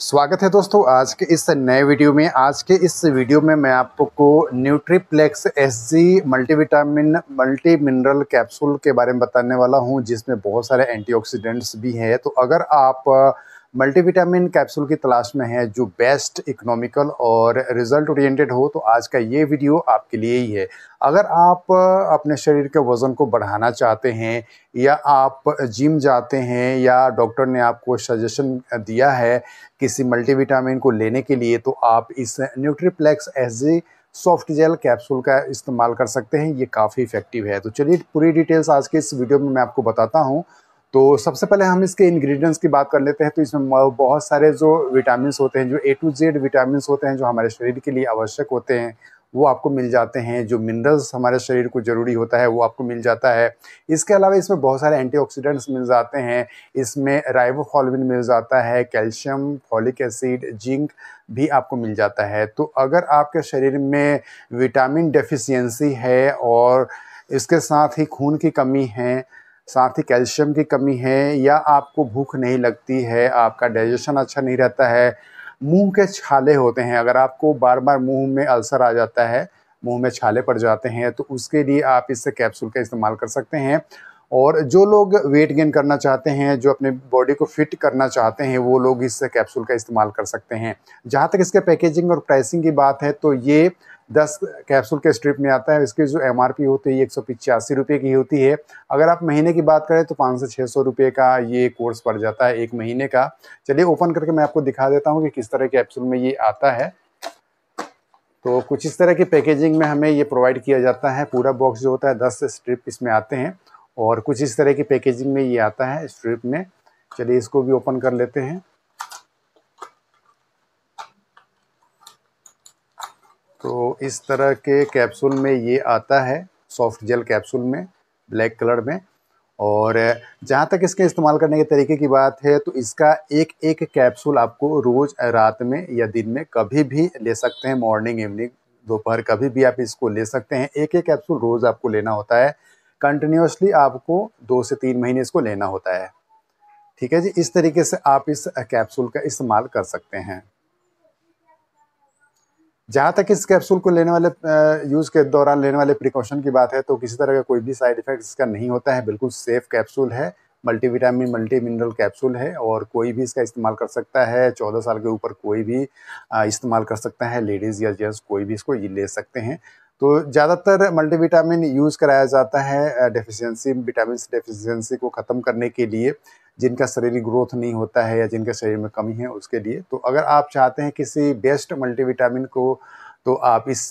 स्वागत है दोस्तों आज के इस नए वीडियो में आज के इस वीडियो में मैं आपको Nutriplex S G multivitamin multi mineral capsule के बारे में बताने वाला हूं जिसमें बहुत सारे एंटीऑक्सीडेंट्स भी हैं तो अगर आप मल्टीविटामिन कैप्सूल की तलाश में है जो बेस्ट इकोनॉमिकल और रिजल्ट ओरिएंटेड हो तो आज का ये वीडियो आपके लिए ही है अगर आप अपने शरीर के वज़न को बढ़ाना चाहते हैं या आप जिम जाते हैं या डॉक्टर ने आपको सजेशन दिया है किसी मल्टीविटामिन को लेने के लिए तो आप इस Nutriplex A soft gel capsule का इस्तेमाल कर सकते हैं ये काफ़ी इफेक्टिव है तो चलिए पूरी डिटेल्स आज के इस वीडियो में मैं आपको बताता हूँ तो सबसे पहले हम इसके इंग्रेडिएंट्स की बात कर लेते हैं तो इसमें बहुत सारे जो विटामिन होते हैं जो ए टू जेड विटामिन होते हैं जो हमारे शरीर के लिए आवश्यक होते हैं वो आपको मिल जाते हैं जो मिनरल्स हमारे शरीर को ज़रूरी होता है वो आपको मिल जाता है इसके अलावा इसमें बहुत सारे एंटीऑक्सीडेंट्स मिल जाते हैं इसमें राइबोफॉलविन मिल जाता है कैल्शियम फॉलिक एसिड जिंक भी आपको मिल जाता है तो अगर आपके शरीर में विटामिन डेफिशिएंसी है और इसके साथ ही खून की कमी है साथ ही कैल्शियम की कमी है या आपको भूख नहीं लगती है आपका डाइजेशन अच्छा नहीं रहता है मुंह के छाले होते हैं अगर आपको बार बार मुंह में अल्सर आ जाता है मुंह में छाले पड़ जाते हैं तो उसके लिए आप इससे कैप्सूल का इस्तेमाल कर सकते हैं और जो लोग वेट गेन करना चाहते हैं जो अपने बॉडी को फिट करना चाहते हैं वो लोग इस कैप्सूल का इस्तेमाल कर सकते हैं जहाँ तक इसके पैकेजिंग और प्राइसिंग की बात है तो ये दस कैप्सूल के स्ट्रिप में आता है इसकी जो एम होती है एक सौ पिचासी रुपये की होती है अगर आप महीने की बात करें तो पाँच से छः सौ रुपये का ये कोर्स पड़ जाता है एक महीने का चलिए ओपन करके मैं आपको दिखा देता हूँ कि किस तरह के कैप्सूल में ये आता है तो कुछ इस तरह की पैकेजिंग में हमें ये प्रोवाइड किया जाता है पूरा बॉक्स जो होता है दस स्ट्रिप इसमें आते हैं और कुछ इस तरह की पैकेजिंग में ये आता है स्ट्रिप में चलिए इसको भी ओपन कर लेते हैं तो इस तरह के कैप्सूल में ये आता है सॉफ्ट जेल कैप्सूल में ब्लैक कलर में और जहाँ तक इसके इस्तेमाल करने के तरीके की बात है तो इसका एक एक कैप्सूल आपको रोज़ रात में या दिन में कभी भी ले सकते हैं मॉर्निंग इवनिंग दोपहर कभी भी आप इसको ले सकते हैं एक एक कैप्सूल रोज़ आपको लेना होता है कंटिन्यूसली आपको दो से तीन महीने इसको लेना होता है ठीक है जी इस तरीके से आप इस कैप्सूल का इस्तेमाल कर सकते हैं जहाँ तक इस कैप्सूल को लेने वाले यूज़ के दौरान लेने वाले प्रिकॉशन की बात है तो किसी तरह का कोई भी साइड इफेक्ट इसका नहीं होता है बिल्कुल सेफ कैप्सूल है मल्टीविटामिन मल्टी मिनरल कैप्सूल है और कोई भी इसका इस्तेमाल कर सकता है चौदह साल के ऊपर कोई भी इस्तेमाल कर सकता है लेडीज़ या जेंट्स कोई भी इसको ले सकते हैं तो ज़्यादातर मल्टीविटामिन यूज़ कराया जाता है डेफिशिएंसी विटामिन डेफिशिएंसी को ख़त्म करने के लिए जिनका शरीरी ग्रोथ नहीं होता है या जिनके शरीर में कमी है उसके लिए तो अगर आप चाहते हैं किसी बेस्ट मल्टीविटामिन को तो आप इस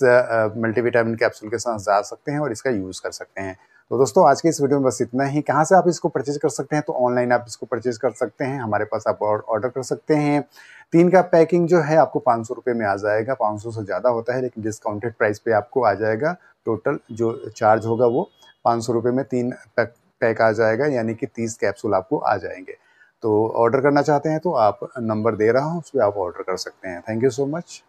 मल्टीविटामिन कैप्सूल के साथ जा सकते हैं और इसका यूज़ कर सकते हैं तो दोस्तों आज के इस वीडियो में बस इतना ही कहाँ से आप इसको परचेज कर सकते हैं तो ऑनलाइन आप इसको परचेज कर सकते हैं हमारे पास आप ऑर्डर कर सकते हैं तीन का पैकिंग जो है आपको पाँच सौ रुपये में आ जाएगा पाँच सौ से ज़्यादा होता है लेकिन डिस्काउंटेड प्राइस पे आपको आ जाएगा टोटल जो चार्ज होगा वो पाँच सौ रुपये में तीन पैक पैक आ जाएगा यानी कि तीस कैप्सूल आपको आ जाएंगे तो ऑर्डर करना चाहते हैं तो आप नंबर दे रहा हूँ उस पर आप ऑर्डर कर सकते हैं थैंक यू सो मच